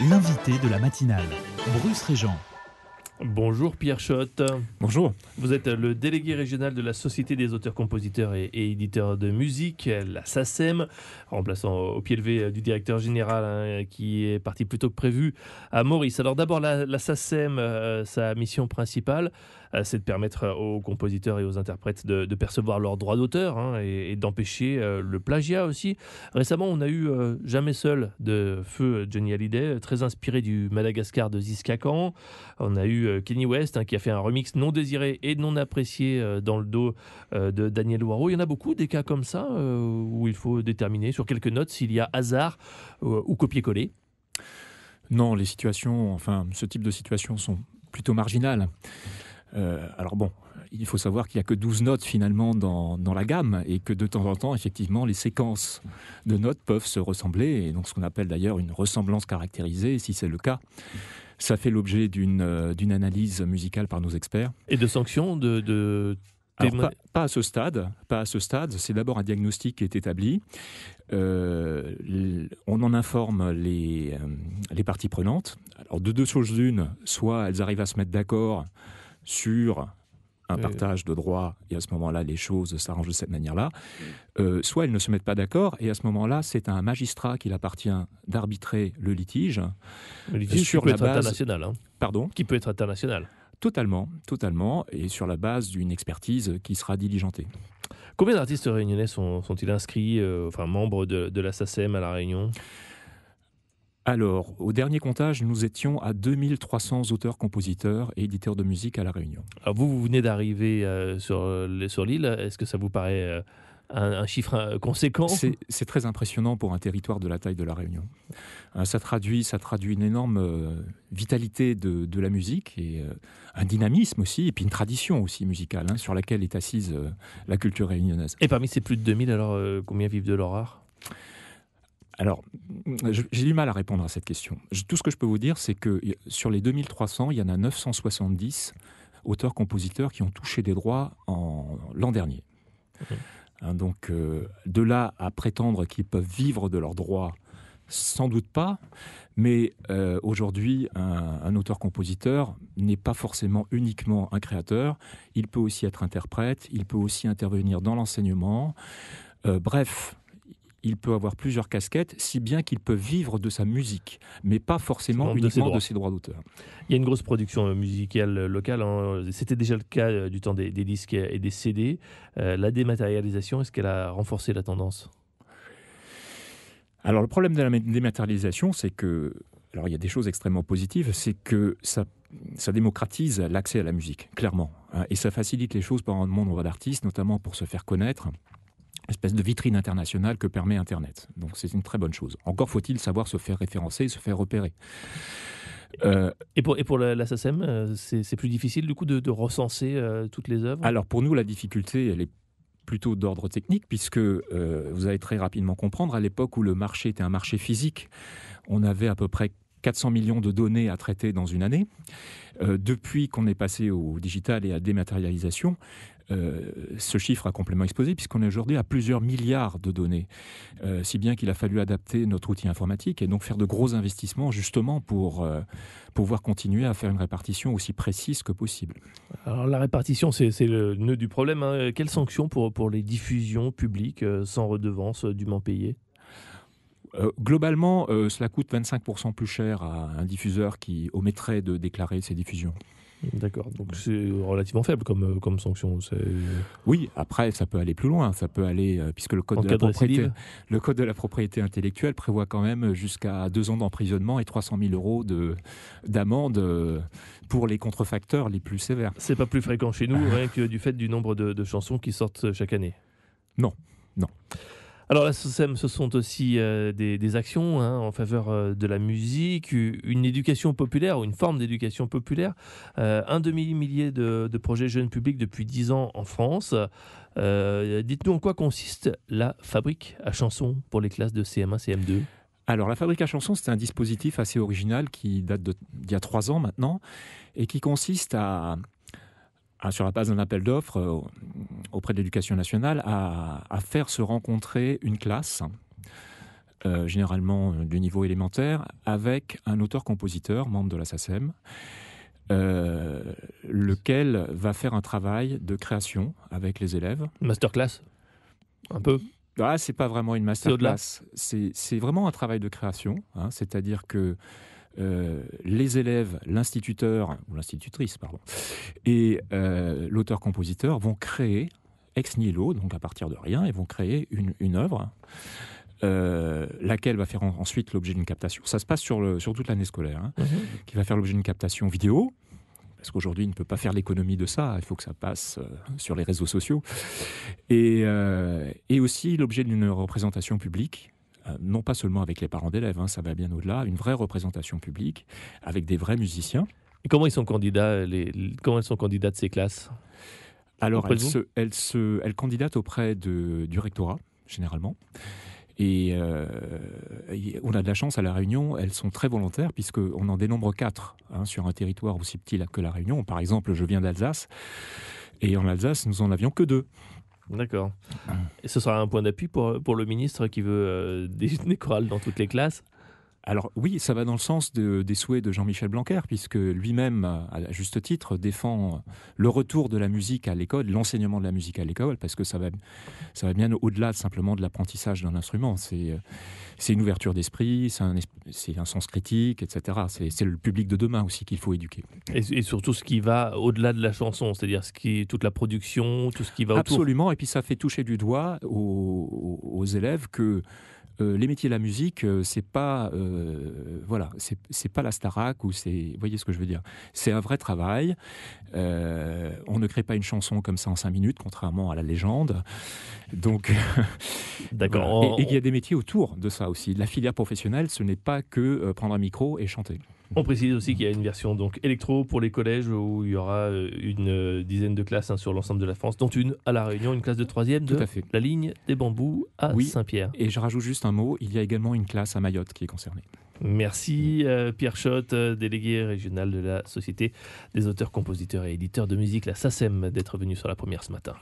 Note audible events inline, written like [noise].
l'invité de la matinale, Bruce Régent. Bonjour Pierre Schott. Bonjour. Vous êtes le délégué régional de la Société des auteurs, compositeurs et, éditeurs de musique, la SACEM, remplaçant au pied levé euh, du directeur général hein, qui est parti plus tôt que prévu à Maurice. Alors d'abord la, SACEM, euh, sa mission principale, euh, c'est de permettre euh, aux compositeurs et aux interprètes de, percevoir leurs droits d'auteur hein, et, d'empêcher euh, le plagiat aussi. Récemment, on a eu Jamais Seul de Feu Johnny Hallyday, très inspiré du Madagascar de Ziskakan. On a eu Kenny West hein, qui a fait un remix non désiré et non apprécié dans le dos de Daniel Waro. Il y en a beaucoup des cas comme ça où il faut déterminer sur quelques notes s'il y a hasard ou copier-coller. Non, les situations, enfin, ce type de situations sont plutôt marginales. Euh, alors bon, il faut savoir qu'il n'y a que 12 notes finalement dans, la gamme et que de temps en temps, effectivement, les séquences de notes peuvent se ressembler, et donc ce qu'on appelle d'ailleurs une ressemblance caractérisée, si c'est le cas. Ça fait l'objet euh, d'une analyse musicale par nos experts. Et de sanctions de, pas, à ce stade, pas à ce stade. C'est d'abord un diagnostic qui est établi. Euh, on en informe les, les parties prenantes. Alors de deux choses l'une, soit elles arrivent à se mettre d'accord sur un partage de droits, et à ce moment-là, les choses s'arrangent de cette manière-là. Euh, soit elles ne se mettent pas d'accord, et à ce moment-là, c'est un magistrat qu'il appartient d'arbitrer le litige. Le litige sur qui peut la base... international. Hein. Pardon Qui peut être international. Totalement, totalement, et sur la base d'une expertise qui sera diligentée. Combien d'artistes réunionnais sont, ils inscrits, euh, enfin membres de, de à La Réunion alors, au dernier comptage, nous étions à 2300 auteurs, compositeurs et éditeurs de musique à La Réunion. Alors vous, vous venez d'arriver euh, sur, euh, sur l'île, est-ce que ça vous paraît euh, un, chiffre conséquent C'est très impressionnant pour un territoire de la taille de La Réunion. ça, traduit, ça traduit une énorme vitalité de, la musique et un dynamisme aussi, et puis une tradition aussi musicale hein, sur laquelle est assise la culture réunionnaise. Et parmi ces plus de 2000, alors combien vivent de leur art alors, j'ai du mal à répondre à cette question. Tout ce que je peux vous dire, c'est que sur les 2300, il y en a 970 auteurs-compositeurs qui ont touché des droits en l'an dernier. Hein, donc, euh, de là à prétendre qu'ils peuvent vivre de leurs droits, sans doute pas, mais euh, aujourd'hui, un, auteur-compositeur n'est pas forcément uniquement un créateur, il peut aussi être interprète, il peut aussi intervenir dans l'enseignement. Euh, bref, il peut avoir plusieurs casquettes, si bien qu'il peut vivre de sa musique, mais pas forcément uniquement de ses droits, d'auteur. Il y a une grosse production euh, musicale euh, locale, hein. c'était déjà le cas euh, du temps des, disques et des CD. la dématérialisation, est-ce qu'elle a renforcé la tendance alors le problème de la dématérialisation, c'est que, alors il y a des choses extrêmement positives, c'est que ça, ça démocratise l'accès à la musique, clairement, hein, et ça facilite les choses par un nombre d'artistes, notamment pour se faire connaître espèce de vitrine internationale que permet Internet. Donc c'est une très bonne chose. Encore faut-il savoir se faire référencer et se faire repérer. Euh, et pour, et pour la, euh, c'est plus difficile du coup de, recenser euh, toutes les œuvres Alors pour nous, la difficulté, elle est plutôt d'ordre technique, puisque vous allez très rapidement comprendre, à l'époque où le marché était un marché physique, on avait à peu près 400 millions de données à traiter dans une année. depuis qu'on est passé au digital et à dématérialisation, euh, ce chiffre a complètement explosé puisqu'on est aujourd'hui à plusieurs milliards de données, euh, si bien qu'il a fallu adapter notre outil informatique et donc faire de gros investissements justement pour euh, pouvoir continuer à faire une répartition aussi précise que possible. Alors la répartition, c'est le nœud du problème. Hein. Quelles sanctions pour, les diffusions publiques sans redevance dûment payées globalement, cela coûte 25% plus cher à un diffuseur qui omettrait de déclarer ses diffusions. D'accord, donc c'est relativement faible comme, euh, comme sanction. Oui, après ça peut aller plus loin, ça peut aller, euh, puisque le code, de la, propriété, le code de la propriété intellectuelle prévoit quand même jusqu'à deux ans d'emprisonnement et 300 000 euros d'amende euh, pour les contrefacteurs les plus sévères. C'est pas plus fréquent chez nous, rien que du fait du nombre de, de chansons qui sortent chaque année. Non, non. Alors la SOSEM, ce sont aussi euh, des, actions hein, en faveur euh, de la musique, une éducation populaire ou une forme d'éducation populaire. Euh, un demi-millier de, projets jeunes publics depuis 10 ans en France. Dites-nous en quoi consiste la fabrique à chansons pour les classes de CM1, CM2 alors, la fabrique à chansons, c'est un dispositif assez original qui date d'il y a trois ans maintenant et qui consiste à sur la base d'un appel d'offres, auprès de l'éducation nationale à, faire se rencontrer une classe, euh, généralement euh, du niveau élémentaire, avec un auteur-compositeur, membre de la SACEM, euh, lequel va faire un travail de création avec les élèves. Masterclass Un peu ah, c'est pas vraiment une masterclass. C'est vraiment un travail de création. Hein. C'est-à-dire que les élèves, l'instituteur, ou l'institutrice, pardon, et l'auteur-compositeur vont créer ex nihilo, donc à partir de rien, et vont créer une, œuvre. Euh, laquelle va faire ensuite l'objet d'une captation. Ça se passe sur, toute l'année scolaire, hein, mhm. qui va faire l'objet d'une captation vidéo, parce qu'aujourd'hui, il ne peut pas faire l'économie de ça, il faut que ça passe euh, sur les réseaux sociaux, euh, et, aussi l'objet d'une représentation publique, non pas seulement avec les parents d'élèves, hein, ça va bien au-delà, une vraie représentation publique, avec des vrais musiciens. Et comment ils sont candidats, comment ils sont candidats de ces classes alors, elle se, elle, candidate auprès de, du rectorat, généralement. Euh, et on a de la chance à La Réunion, elles sont très volontaires puisqu'on en dénombre quatre hein, sur un territoire aussi petit que La Réunion. Par exemple, je viens d'Alsace et en Alsace, nous en avions que deux. D'accord. Et ce sera un point d'appui pour, pour le ministre qui veut euh, [laughs] des, des chorales dans toutes les classes alors oui, ça va dans le sens des souhaits de Jean-Michel Blanquer, puisque lui-même, à juste titre, défend le retour de la musique à l'école, l'enseignement de la musique à l'école, parce que ça va, ça va bien au-delà simplement de l'apprentissage d'un instrument. C'est, euh, une ouverture d'esprit, c'est un, sens critique, etc. C'est, le public de demain aussi qu'il faut éduquer. Et, surtout ce qui va au-delà de la chanson, c'est-à-dire ce toute la production, tout ce qui va autour. Absolument, et puis ça fait toucher du doigt aux élèves que euh, les métiers de la musique, ce euh, c'est pas, euh, voilà, c'est pas la Starac ou c'est, voyez ce que je veux dire. C'est un vrai travail. on ne crée pas une chanson comme ça en cinq minutes, contrairement à la légende. Donc, [laughs] Et il y a des métiers autour de ça aussi. La filière professionnelle, ce n'est pas que prendre un micro et chanter. On précise aussi qu'il y a une version donc électro pour les collèges où il y aura euh, une euh, dizaine de classes hein, sur l'ensemble de la France, dont une à La Réunion, une classe de troisième de la ligne des bambous à Saint-Pierre. Et je rajoute juste un mot, il y a également une classe à Mayotte qui est concernée. Merci euh, Pierre Schott, délégué régional de la Société des auteurs, compositeurs et éditeurs de musique, la SACEM, d'être venu sur la première ce matin.